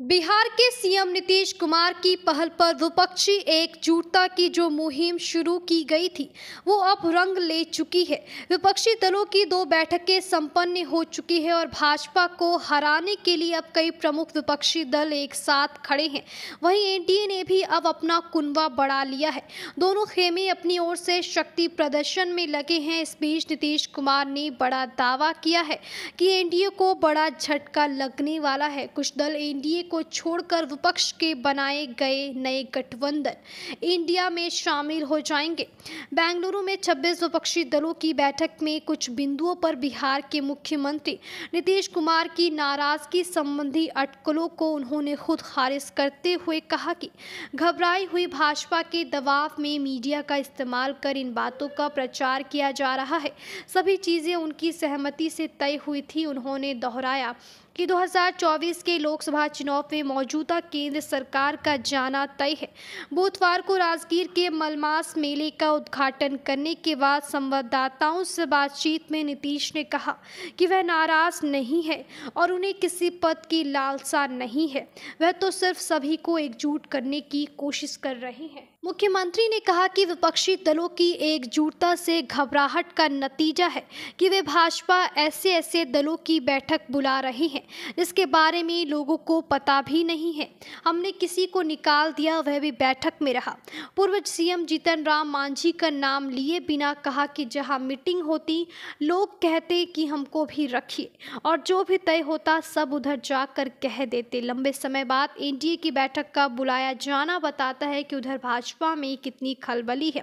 बिहार के सीएम नीतीश कुमार की पहल पर विपक्षी एकजुटता की जो मुहिम शुरू की गई थी वो अब रंग ले चुकी है विपक्षी दलों की दो बैठकें संपन्न हो चुकी है और भाजपा को हराने के लिए अब कई प्रमुख विपक्षी दल एक साथ खड़े हैं वहीं एनडीए ने भी अब अपना कुनवा बढ़ा लिया है दोनों खेमे अपनी ओर से शक्ति प्रदर्शन में लगे हैं इस बीच नीतीश कुमार ने बड़ा दावा किया है कि एनडीए को बड़ा झटका लगने वाला है कुछ दल एनडीए को छोड़कर विपक्ष के बनाए गए नए गठबंधन इंडिया में शामिल हो जाएंगे बेंगलुरु में 26 विपक्षी दलों की बैठक में कुछ बिंदुओं पर बिहार के मुख्यमंत्री नीतीश कुमार की नाराजगी संबंधी अटकलों को उन्होंने खुद खारिज करते हुए कहा कि घबराई हुई भाजपा के दबाव में मीडिया का इस्तेमाल कर इन बातों का प्रचार किया जा रहा है सभी चीज़ें उनकी सहमति से तय हुई थी उन्होंने दोहराया कि 2024 के लोकसभा चुनाव में मौजूदा केंद्र सरकार का जाना तय है बुधवार को राजगीर के मलमास मेले का उद्घाटन करने के बाद संवाददाताओं से बातचीत में नीतीश ने कहा कि वह नाराज नहीं है और उन्हें किसी पद की लालसा नहीं है वह तो सिर्फ सभी को एकजुट करने की कोशिश कर रहे हैं मुख्यमंत्री ने कहा कि विपक्षी दलों की एकजुटता से घबराहट का नतीजा है कि वे भाजपा ऐसे ऐसे दलों की बैठक बुला रहे हैं जिसके बारे में लोगों को पता भी नहीं है हमने किसी को निकाल दिया वह भी बैठक में रहा पूर्व सीएम जीतन राम मांझी का नाम लिए बिना कहा कि जहां मीटिंग होती लोग कहते कि हमको भी रखिए और जो भी तय होता सब उधर जाकर कह देते लंबे समय बाद एन की बैठक का बुलाया जाना बताता है कि उधर भाजपा भाजपा में कितनी खलबली है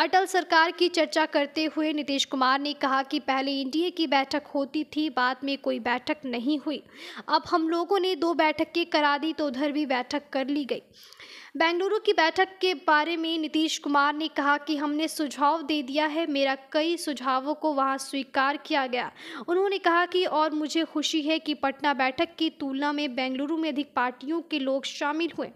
अटल सरकार की चर्चा करते हुए नीतीश कुमार ने कहा कि पहले एनडीए की बैठक होती थी बाद में कोई बैठक नहीं हुई अब हम लोगों ने दो बैठकें करा दी तो उधर भी बैठक कर ली गई बेंगलुरु की बैठक के बारे में नीतीश कुमार ने कहा कि हमने सुझाव दे दिया है मेरा कई सुझावों को वहां स्वीकार किया गया उन्होंने कहा कि और मुझे खुशी है कि पटना बैठक की तुलना में बेंगलुरु में अधिक पार्टियों के लोग शामिल हुए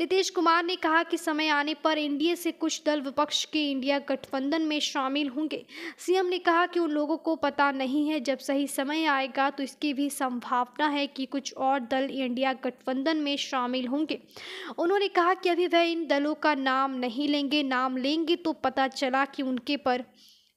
नीतीश कुमार ने कहा कि समय आने पर एनडीए से कुछ दल विपक्ष के इंडिया गठबंधन में शामिल होंगे सीएम ने कहा कि उन लोगों को पता नहीं है जब सही समय आएगा तो इसकी भी संभावना है कि कुछ और दल इंडिया गठबंधन में शामिल होंगे उन्होंने कहा कि अभी वह इन दलों का नाम नहीं लेंगे नाम लेंगे तो पता चला कि उनके पर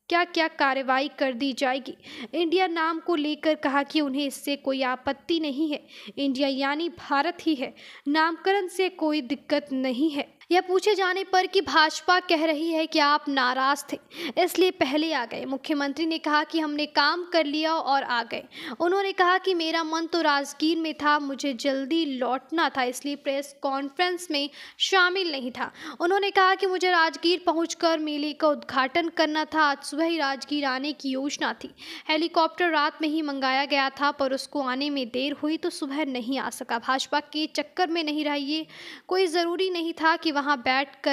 क्या क्या कार्रवाई कर दी जाएगी इंडिया नाम को लेकर कहा कि उन्हें इससे कोई आपत्ति नहीं है इंडिया यानी भारत ही है नामकरण से कोई दिक्कत नहीं है यह पूछे जाने पर कि भाजपा कह रही है कि आप नाराज थे इसलिए पहले आ गए मुख्यमंत्री ने कहा कि हमने काम कर लिया और आ गए उन्होंने कहा कि मेरा मन तो राजगीर में था मुझे जल्दी लौटना था इसलिए प्रेस कॉन्फ्रेंस में शामिल नहीं था उन्होंने कहा कि मुझे राजगीर पहुँच मेले का उद्घाटन करना था आज सुबह ही राजगीर आने की योजना थी हेलीकॉप्टर रात में ही मंगाया गया था पर उसको आने में देर हुई तो सुबह नहीं आ सका भाजपा के चक्कर में नहीं रहिए कोई ज़रूरी नहीं था कि वह वहाँ बैठ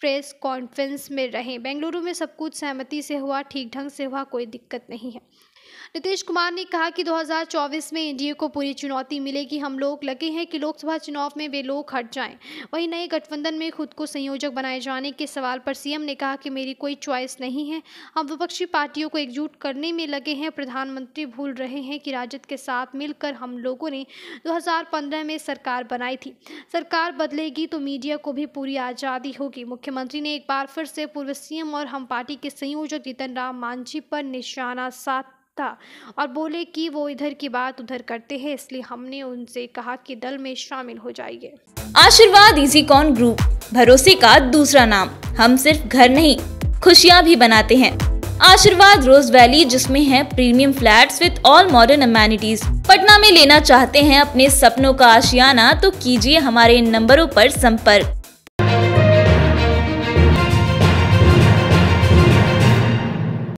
प्रेस कॉन्फ्रेंस में रहें बेंगलुरु में सब कुछ सहमति से हुआ ठीक ढंग से हुआ कोई दिक्कत नहीं है नीतीश कुमार ने कहा कि 2024 में एनडीए को पूरी चुनौती मिलेगी हम लोग लगे हैं कि लोकसभा चुनाव में वे लोग हट जाएं वहीं नए गठबंधन में खुद को संयोजक बनाए जाने के सवाल पर सीएम ने कहा कि मेरी कोई चॉइस नहीं है हम विपक्षी पार्टियों को एकजुट करने में लगे हैं प्रधानमंत्री भूल रहे हैं कि राजद के साथ मिलकर हम लोगों ने दो में सरकार बनाई थी सरकार बदलेगी तो मीडिया को भी पूरी आज़ादी होगी मुख्यमंत्री ने एक बार फिर से पूर्व सीएम और हम पार्टी के संयोजक जीतन राम मांझी पर निशाना साध था और बोले कि वो इधर की बात उधर करते हैं इसलिए हमने उनसे कहा कि दल में शामिल हो जाइए आशीर्वाद इजी कॉन ग्रुप भरोसे का दूसरा नाम हम सिर्फ घर नहीं खुशियाँ भी बनाते हैं आशीर्वाद रोज वैली जिसमें है premium flats with all modern amenities Patna में लेना चाहते हैं अपने सपनों का आशियाना तो कीजिए हमारे इन नंबरों पर संपर्क